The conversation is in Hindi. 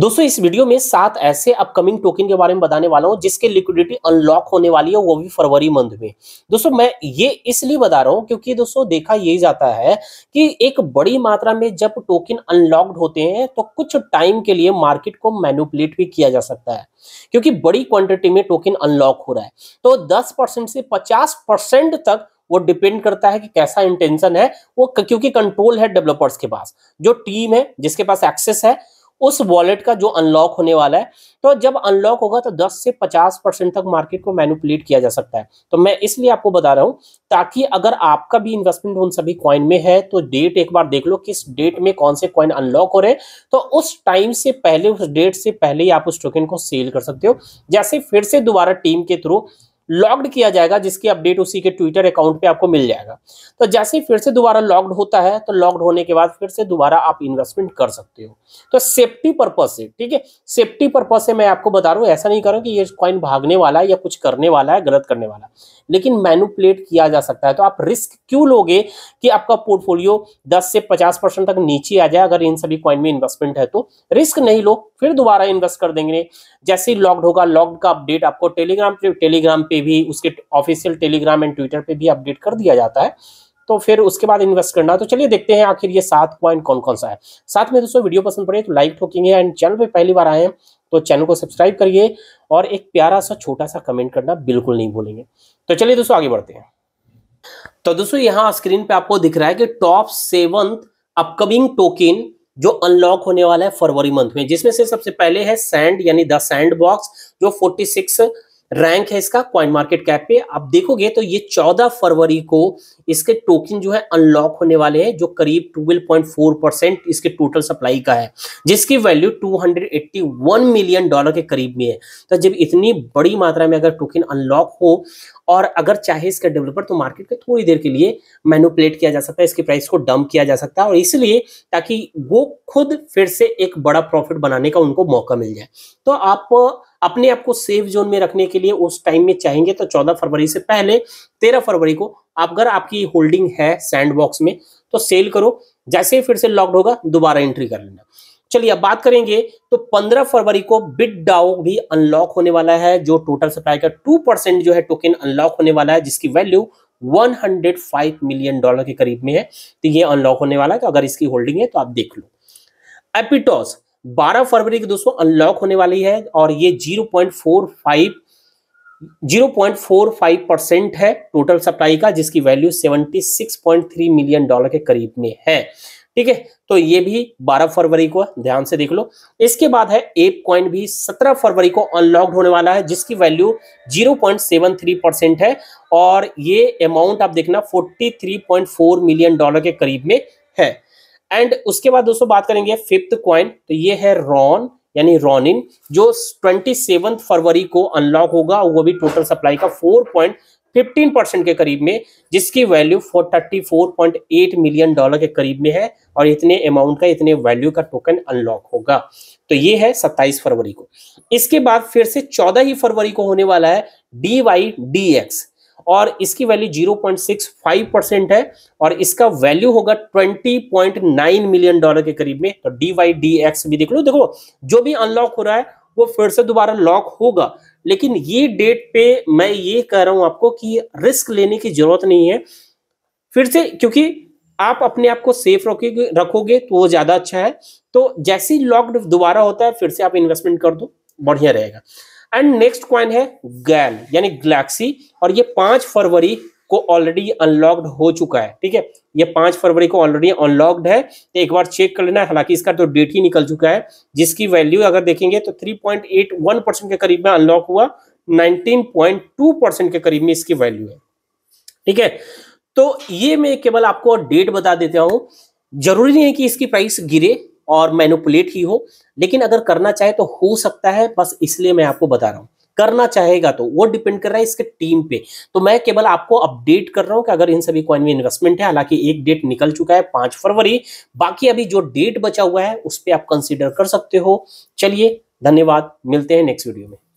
दोस्तों इस वीडियो में सात ऐसे अपकमिंग टोकन के बारे में बताने वाला हूं जिसके लिक्विडिटी अनलॉक होने वाली है वो भी फरवरी मंथ में दोस्तों मैं ये इसलिए बता रहा हूं क्योंकि दोस्तों देखा यही जाता है कि एक बड़ी मात्रा में जब टोकन अनलॉक्ड होते हैं तो कुछ टाइम के लिए मार्केट को मैनुपुलेट भी किया जा सकता है क्योंकि बड़ी क्वांटिटी में टोकन अनलॉक हो रहा है तो दस परसेंट से पचास परसेंट तक वो डिपेंड करता है कि कैसा इंटेंशन है वो क्योंकि कंट्रोल है डेवलपर्स के पास जो टीम है जिसके पास एक्सेस है उस वॉलेट का जो अनलॉक होने वाला है तो जब अनलॉक होगा तो 10 से 50 परसेंट तक मार्केट को मैनुपुलेट किया जा सकता है तो मैं इसलिए आपको बता रहा हूं ताकि अगर आपका भी इन्वेस्टमेंट उन सभी कॉइन में है तो डेट एक बार देख लो किस डेट में कौन से कॉइन अनलॉक हो रहे हैं तो उस टाइम से पहले उस डेट से पहले ही आप उस टोकन को सेल कर सकते हो जैसे फिर से दोबारा टीम के थ्रू लॉग्ड किया जाएगा जिसकी अपडेट उसी के ट्विटर अकाउंट पे आपको मिल जाएगा तो जैसे ही फिर से दोबारा लॉग्ड होता है तो लॉग्ड होने के बाद फिर से दोबारा आप इन्वेस्टमेंट कर सकते हो तो सेफ्टी पर्पज से ठीक है सेफ्टी पर्पज से मैं आपको बता रहा हूँ ऐसा नहीं करूँ कि ये कॉइन भागने वाला है या कुछ करने वाला है गलत करने वाला लेकिन मैनुपलेट किया जा सकता है तो आप रिस्क क्यों लोगे कि आपका पोर्टफोलियो दस से पचास परसेंट तक नीचे आ जाए अगर इन सभी कॉइन में इन्वेस्टमेंट है तो रिस्क नहीं लो फिर दोबारा इन्वेस्ट कर देंगे जैसे ही लॉग्ड होगा लॉग्ड का अपडेट आपको टेलीग्राम टेलीग्राम पे भी उसके ऑफिशियल टेलीग्राम एंड ट्विटर पे भी अपडेट कर दिया जाता है तो फिर उसके बाद इन्वेस्ट करना तो चलिए देखते हैं आखिर ये सात पॉइंट कौन कौन सा है साथ में दोस्तों वीडियो पसंद पड़े तो लाइक ठोकेंगे एंड चैनल पे पहली बार आए हैं तो चैनल को सब्सक्राइब करिए और एक प्यारा सा छोटा सा कमेंट करना बिल्कुल नहीं भूलेंगे तो चलिए दोस्तों आगे बढ़ते हैं तो दोस्तों यहाँ स्क्रीन पे आपको दिख रहा है कि टॉप सेवंथ अपकमिंग टोकन जो अनलॉक होने वाला है फरवरी मंथ में जिसमें से सबसे पहले है सैंड यानी द सैंड बॉक्स जो 46 सिक्स रैंक है इसका क्वाइन मार्केट कैप पे आप देखोगे तो ये 14 फरवरी को इसके टोकन जो है अनलॉक होने वाले हैं जो करीब 12.4 परसेंट इसके टोटल सप्लाई का है जिसकी वैल्यू 281 मिलियन डॉलर के करीब में है तो जब इतनी बड़ी मात्रा में अगर टोकन अनलॉक हो और अगर चाहे इसका डेवलपर तो मार्केट को थोड़ी देर के लिए मैनुपलेट किया जा सकता है इसके प्राइस को डम्प किया जा सकता है और इसलिए ताकि वो खुद फिर से एक बड़ा प्रॉफिट बनाने का उनको मौका मिल जाए तो आप अपने आप को सेफ जोन में रखने के लिए उस टाइम में चाहेंगे तो चौदह फरवरी से पहले तेरह फरवरी को आप अगर आपकी होल्डिंग है सैंड बॉक्स में तो सेल करो जैसे ही फिर से लॉक्ड होगा दोबारा एंट्री कर लेना चलिए अब बात करेंगे तो 15 फरवरी को बिट डाउ भी अनलॉक होने वाला है जो टोटल सप्लाई का 2 परसेंट जो है टोकन अनलॉक होने वाला है जिसकी वैल्यू 105 मिलियन डॉलर के करीब में है तो ये अनलॉक होने वाला है तो अगर इसकी होल्डिंग है तो आप देख लो एपिटॉस 12 फरवरी की दोस्तों अनलॉक होने वाली है और ये 0.45 0.45 परसेंट है टोटल सप्लाई का जिसकी वैल्यू 76.3 मिलियन डॉलर के करीब में है ठीक है तो ये भी 12 फरवरी को ध्यान से देख लो इसके बाद है एप कॉइन भी 17 फरवरी को अनलॉक्ड होने वाला है जिसकी वैल्यू 0.73 परसेंट है और ये अमाउंट आप देखना 43.4 मिलियन डॉलर के करीब में है एंड उसके बाद दोस्तों बात करेंगे फिफ्थ क्वाइन तो ये है रॉन यानी रॉनिन जो ट्वेंटी फरवरी को अनलॉक होगा वो भी टोटल सप्लाई का फोर पॉइंट फिफ्टीन परसेंट के करीब में जिसकी value four thirty four point eight million dollar के करीब में है और इतने अमाउंट का इतने वैल्यू का टोकन अनलॉक होगा तो ये है सत्ताईस फरवरी को इसके बाद फिर से चौदह ही फरवरी को होने वाला है डी वाई डी एक्स और इसकी वैल्यू 0.65 परसेंट है और इसका वैल्यू होगा 20.9 मिलियन डॉलर के करीब में तो डी वाई डी एक्स भी देख लो देखो जो भी अनलॉक हो रहा है वो फिर से दोबारा लॉक होगा लेकिन ये डेट पे मैं ये कह रहा हूं आपको कि रिस्क लेने की जरूरत नहीं है फिर से क्योंकि आप अपने आप को सेफ रखोगे रखोगे तो वो ज्यादा अच्छा है तो जैसे ही लॉकड दोबारा होता है फिर से आप इन्वेस्टमेंट कर दो बढ़िया रहेगा एंड नेक्स्ट क्वाइन है गैल यानी गैलेक्सी और ये पांच फरवरी को ऑलरेडी अनलॉक्ड हो चुका है ठीक है ये पांच फरवरी को ऑलरेडी अनलॉक्ड है तो एक बार चेक कर लेना हालांकि इसका तो डेट ही निकल चुका है जिसकी वैल्यू अगर देखेंगे तो 3.81 परसेंट के करीब में अनलॉक हुआ 19.2 परसेंट के करीब में इसकी वैल्यू है ठीक है तो ये मैं केवल आपको डेट बता देता हूं जरूरी नहीं है कि इसकी प्राइस गिरे और मैनुपुलेट ही हो लेकिन अगर करना चाहे तो हो सकता है बस इसलिए मैं आपको बता रहा हूं करना चाहेगा तो वो डिपेंड कर रहा है इसके टीम पे तो मैं केवल आपको अपडेट कर रहा हूं कि अगर इन सभी कॉइन में इन्वेस्टमेंट है हालांकि एक डेट निकल चुका है पांच फरवरी बाकी अभी जो डेट बचा हुआ है उस पर आप कंसिडर कर सकते हो चलिए धन्यवाद मिलते हैं नेक्स्ट वीडियो में